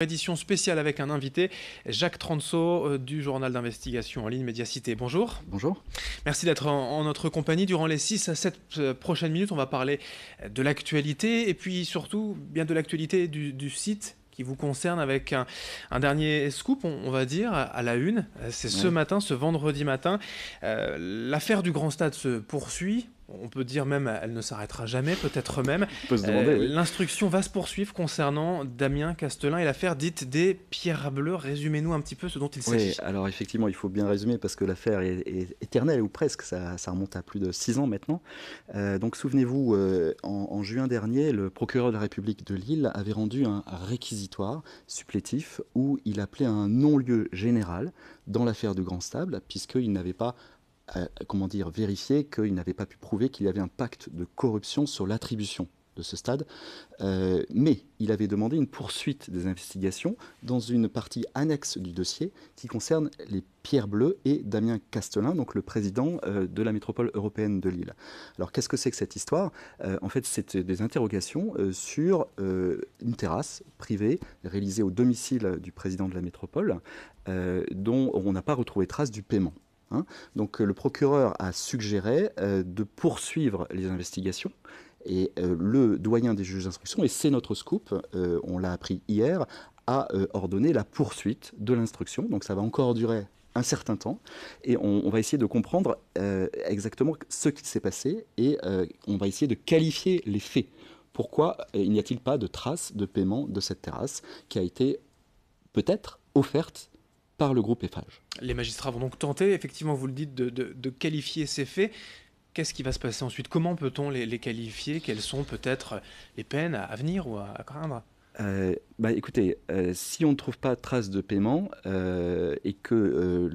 Édition spéciale avec un invité, Jacques Transo euh, du journal d'investigation en ligne Médiacité. Bonjour. Bonjour. Merci d'être en, notre compagnie. Durant les 6 à 7 euh, prochaines minutes, on va parler de l'actualité et puis surtout bien de l'actualité du, site qui vous concerne avec un, dernier scoop, on, va dire, à la une. Euh, c'est ce matin, ce vendredi matin. L'affaire du Grand Stade se poursuit on peut dire même, elle ne s'arrêtera jamais, peut-être même. Euh, l'instruction va se poursuivre concernant Damien Castelin et l'affaire dite des pierres bleues. Résumez-nous un petit peu ce dont il s'agit. Oui, alors effectivement, il faut bien résumer parce que l'affaire est, éternelle ou presque, ça, remonte à plus de six ans maintenant. Euh, donc souvenez-vous, euh, en, juin dernier, le procureur de la République de Lille avait rendu un réquisitoire supplétif où il appelait un non-lieu général dans l'affaire de Grand Stable, puisqu'il n'avait pas euh, comment dire, vérifié qu'il n'avait pas pu prouver qu'il y avait un pacte de corruption sur l'attribution de ce stade. Euh, mais il avait demandé une poursuite des investigations dans une partie annexe du dossier qui concerne les pierres Bleu et Damien Castelin, donc le président euh, de la métropole européenne de Lille. Alors qu'est-ce que c'est que cette histoire En fait, c'était des interrogations sur une terrasse privée réalisée au domicile du président de la métropole, dont on n'a pas retrouvé trace du paiement. Hein. Donc euh, le procureur a suggéré euh, de poursuivre les investigations. Et euh, le doyen des juges d'instruction, et c'est notre scoop, on l'a appris hier, a ordonné la poursuite de l'instruction. Donc ça va encore durer un certain temps et on, va essayer de comprendre exactement ce qui s'est passé et on va essayer de qualifier les faits. Pourquoi il n'y a-t-il pas de trace de paiement de cette terrasse qui a été peut-être offerte par le groupe EFAGE les magistrats vont donc tenter, effectivement, vous le dites, de, qualifier ces faits. Qu'est-ce qui va se passer ensuite Comment peut-on les, qualifier Quelles sont peut-être les peines à, venir ou à, craindre euh, bah, écoutez, euh, si on ne trouve pas trace de paiement euh, et que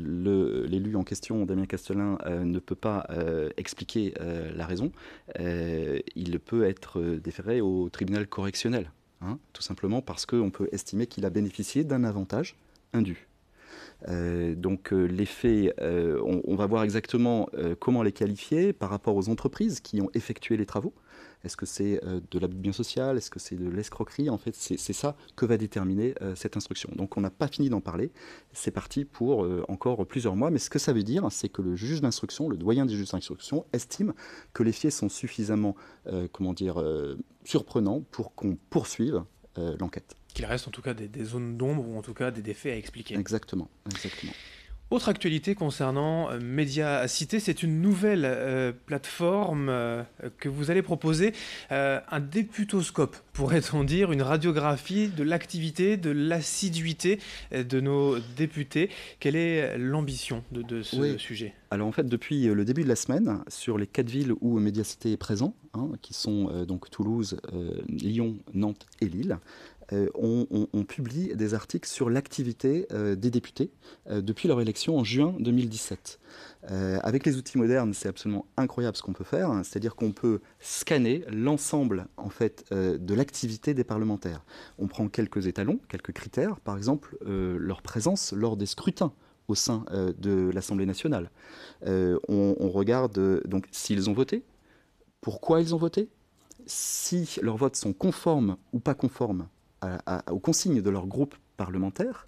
l'élu en question, Damien Castelin, ne peut pas expliquer la raison, il peut être déféré au tribunal correctionnel, hein, tout simplement parce qu'on peut estimer qu'il a bénéficié d'un avantage indu. Euh, donc euh, les faits, euh, on, va voir exactement comment les qualifier par rapport aux entreprises qui ont effectué les travaux. Est-ce que c'est de l'abus bien social Est-ce que c'est de l'escroquerie En fait, c'est ça que va déterminer cette instruction. Donc, on n'a pas fini d'en parler. C'est parti pour encore plusieurs mois. Mais ce que ça veut dire, c'est que le juge d'instruction, le doyen du juge d'instruction, estime que les faits sont suffisamment, comment dire, surprenants pour qu'on poursuive l'enquête qu'il reste en tout cas des, zones d'ombre ou en tout cas des, défaits à expliquer. Exactement, Autre actualité concernant euh, c'est une nouvelle euh, plateforme euh, que vous allez proposer, euh, un députoscope, pourrait-on dire, une radiographie de l'activité, de l'assiduité de nos députés. Quelle est l'ambition de, ce sujet Alors en fait, depuis le début de la semaine, sur les quatre villes où Média est présent, hein, qui sont donc Toulouse, Lyon, Nantes et Lille, euh, on, publie des articles sur l'activité euh, des députés euh, depuis leur élection en juin 2017. avec les outils modernes, c'est absolument incroyable ce qu'on peut faire, hein. c'est-à-dire qu'on peut scanner l'ensemble en fait de l'activité des parlementaires. On prend quelques étalons, quelques critères, par exemple leur présence lors des scrutins au sein de l'Assemblée nationale. on, regarde donc s'ils ont voté, pourquoi ils ont voté, si leurs votes sont conformes ou pas conformes aux consignes de leur groupe parlementaire.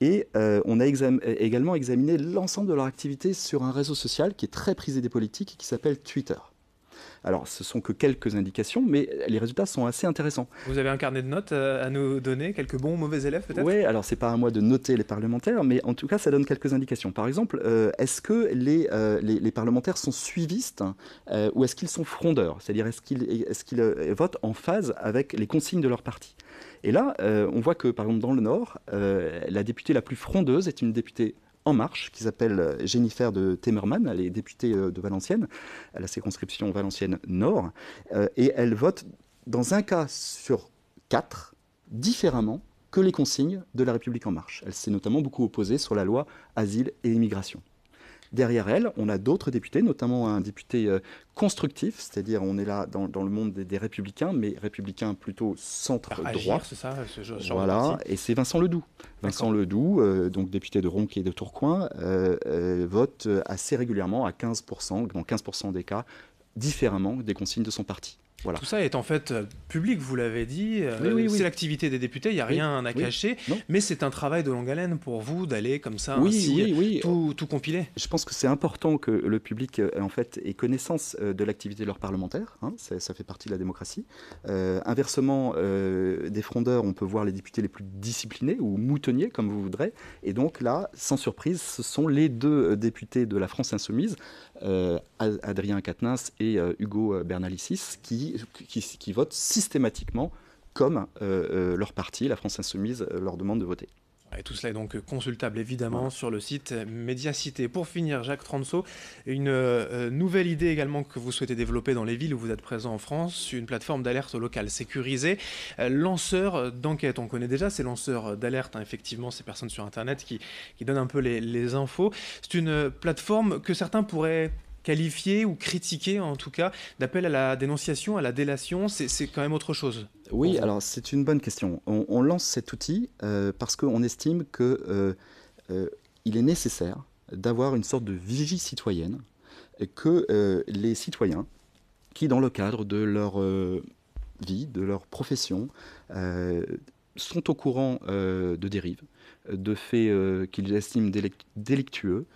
Et euh, on a également examiné l'ensemble de leur activité sur un réseau social qui est très prisé des politiques et qui s'appelle Twitter. Alors, ce sont que quelques indications, mais les résultats sont assez intéressants. Vous avez un carnet de notes euh, à nous donner Quelques bons mauvais élèves, peut-être Oui, alors c'est pas à moi de noter les parlementaires, mais en tout cas, ça donne quelques indications. Par exemple, euh, est-ce que euh, les, les, parlementaires sont suivistes ou est-ce qu'ils sont frondeurs C'est-à-dire, est-ce qu'ils est votent en phase avec les consignes de leur parti et là, on voit que, par exemple, dans le Nord, la députée la plus frondeuse est une députée en Marche, qui s'appelle euh, Jennifer de Temmerman, Elle est députée euh, de Valenciennes, à la circonscription Valenciennes-Nord. Euh, et elle vote dans un cas sur quatre, différemment que les consignes de la République En Marche. Elle s'est notamment beaucoup opposée sur la loi Asile et Immigration. Derrière elle, on a d'autres députés, notamment un député euh, constructif, c'est-à-dire on est là dans, le monde des, républicains, mais républicains plutôt centre-droit. C'est Voilà, et c'est Vincent Ledoux. Vincent Ledoux, euh, donc député de Ronquet et de Tourcoing, euh, vote assez régulièrement à 15%, dans 15% des cas, différemment des consignes de son parti. Tout ça est en fait euh, public, vous l'avez dit. Euh, c'est l'activité des députés, il n'y a rien à cacher. Mais c'est un travail de longue haleine pour vous d'aller comme ça tout, tout, compiler. Je pense que c'est important que le public euh, en fait ait connaissance de l'activité de leurs parlementaires. Hein, ça, fait partie de la démocratie. inversement, des frondeurs, on peut voir les députés les plus disciplinés ou moutonniers, comme vous voudrez. Et donc là, sans surprise, ce sont les deux députés de la France insoumise, Adrien Quatennens et Hugo Bernalicis, qui qui, votent systématiquement comme euh, euh, leur parti, la France Insoumise, euh, leur demande de voter. Et tout cela est donc consultable évidemment sur le site Médiacité. Pour finir, Jacques Transo, une nouvelle idée également que vous souhaitez développer dans les villes où vous êtes présent en France, une plateforme d'alerte locale sécurisée, lanceur d'enquête. On connaît déjà ces lanceurs d'alerte, hein, effectivement, ces personnes sur Internet qui, donnent un peu les infos. C'est une plateforme que certains pourraient qualifié ou critiquer en tout cas d'appel à la dénonciation, à la délation, c'est quand même autre chose Oui, alors c'est une bonne question. On, lance cet outil euh, parce qu'on estime que euh, euh, il est nécessaire d'avoir une sorte de vigie citoyenne et que les citoyens qui, dans le cadre de leur vie, de leur profession, sont au courant de dérives, de faits qu'ils estiment délictueux,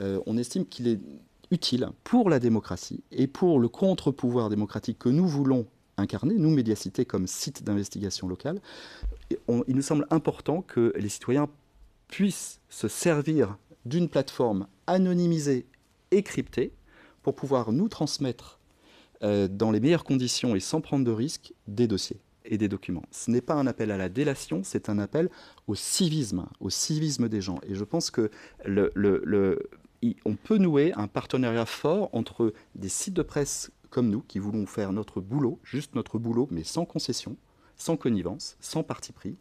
on estime qu'il est utile pour la démocratie et pour le contre-pouvoir démocratique que nous voulons incarner, nous, Médiacité, comme site d'investigation locale, il nous semble important que les citoyens puissent se servir d'une plateforme anonymisée et cryptée pour pouvoir nous transmettre euh, dans les meilleures conditions et sans prendre de risques des dossiers et des documents. Ce n'est pas un appel à la délation, c'est un appel au civisme, au civisme des gens. Et je pense que le, le on peut nouer un partenariat fort entre des sites de presse comme nous, qui voulons faire notre boulot, juste notre boulot, mais sans concession, sans connivence, sans parti pris,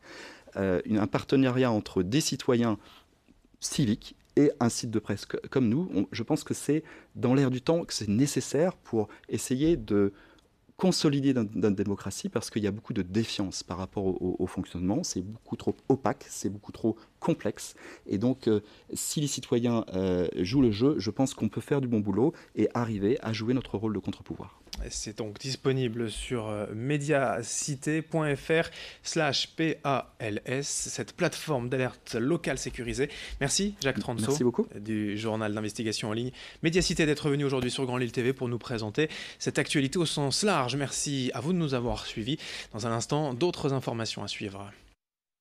euh, un partenariat entre des citoyens civiques et un site de presse comme nous. je pense que c'est dans l'air du temps que c'est nécessaire pour essayer de consolider d'une démocratie parce qu'il y a beaucoup de défiance par rapport au, fonctionnement. C'est beaucoup trop opaque, c'est beaucoup trop complexe. Et donc, euh, si les citoyens euh, jouent le jeu, je pense qu'on peut faire du bon boulot et arriver à jouer notre rôle de contre-pouvoir. C'est donc disponible sur euh, mediacité.fr slash PALS, cette plateforme d'alerte locale sécurisée. Merci Jacques Transo du journal d'investigation en ligne Mediacité d'être venu aujourd'hui sur Grand Lille TV pour nous présenter cette actualité au sens large. Merci à vous de nous avoir suivis. Dans un instant, d'autres informations à suivre.